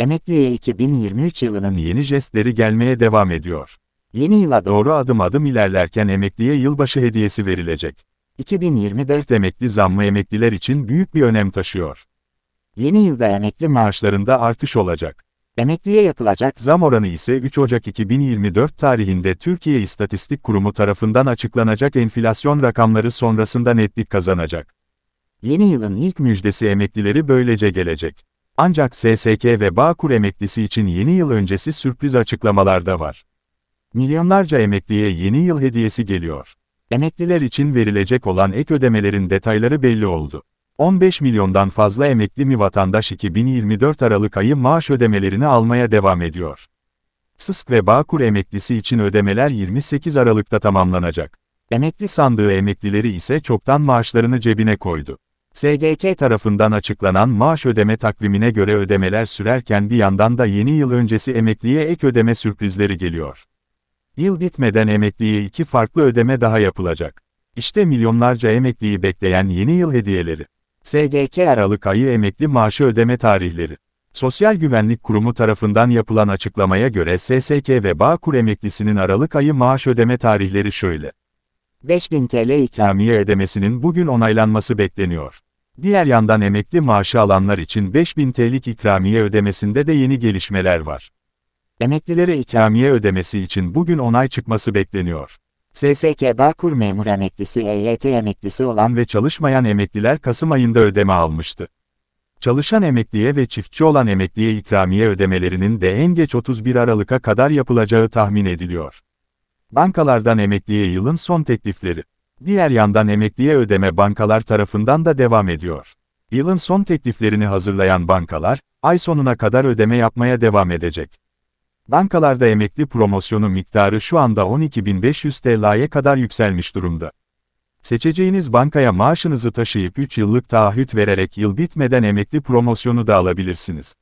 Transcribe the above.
Emekliye 2023 yılının yeni jestleri gelmeye devam ediyor. Yeni yıla doğru adım adım ilerlerken emekliye yılbaşı hediyesi verilecek. 2024 emekli zammı emekliler için büyük bir önem taşıyor. Yeni yılda emekli maaşlarında artış olacak. Emekliye yapılacak zam oranı ise 3 Ocak 2024 tarihinde Türkiye İstatistik Kurumu tarafından açıklanacak enflasyon rakamları sonrasında netlik kazanacak. Yeni yılın ilk müjdesi emeklileri böylece gelecek. Ancak SSK ve Bağkur emeklisi için yeni yıl öncesi sürpriz açıklamalar da var. Milyonlarca emekliye yeni yıl hediyesi geliyor. Emekliler için verilecek olan ek ödemelerin detayları belli oldu. 15 milyondan fazla emekli mi vatandaş 2024 Aralık ayı maaş ödemelerini almaya devam ediyor. Sısk ve Bağkur emeklisi için ödemeler 28 Aralık'ta tamamlanacak. Emekli sandığı emeklileri ise çoktan maaşlarını cebine koydu. SGK tarafından açıklanan maaş ödeme takvimine göre ödemeler sürerken bir yandan da yeni yıl öncesi emekliye ek ödeme sürprizleri geliyor. Yıl bitmeden emekliye iki farklı ödeme daha yapılacak. İşte milyonlarca emekliyi bekleyen yeni yıl hediyeleri. SGK Aralık ayı emekli maaşı ödeme tarihleri. Sosyal Güvenlik Kurumu tarafından yapılan açıklamaya göre SSK ve Bağkur emeklisinin Aralık ayı maaş ödeme tarihleri şöyle. 5000 TL ikramiye ödemesinin bugün onaylanması bekleniyor. Diğer yandan emekli maaşı alanlar için 5000 TL'lik ikramiye ödemesinde de yeni gelişmeler var. Emeklilere ikramiye ödemesi için bugün onay çıkması bekleniyor. SSK Bağkur memur emeklisi EYT emeklisi olan ve çalışmayan emekliler Kasım ayında ödeme almıştı. Çalışan emekliye ve çiftçi olan emekliye ikramiye ödemelerinin de en geç 31 Aralık'a kadar yapılacağı tahmin ediliyor. Bankalardan emekliye yılın son teklifleri. Diğer yandan emekliye ödeme bankalar tarafından da devam ediyor. Yılın son tekliflerini hazırlayan bankalar, ay sonuna kadar ödeme yapmaya devam edecek. Bankalarda emekli promosyonu miktarı şu anda 12.500 TL'ye kadar yükselmiş durumda. Seçeceğiniz bankaya maaşınızı taşıyıp 3 yıllık taahhüt vererek yıl bitmeden emekli promosyonu da alabilirsiniz.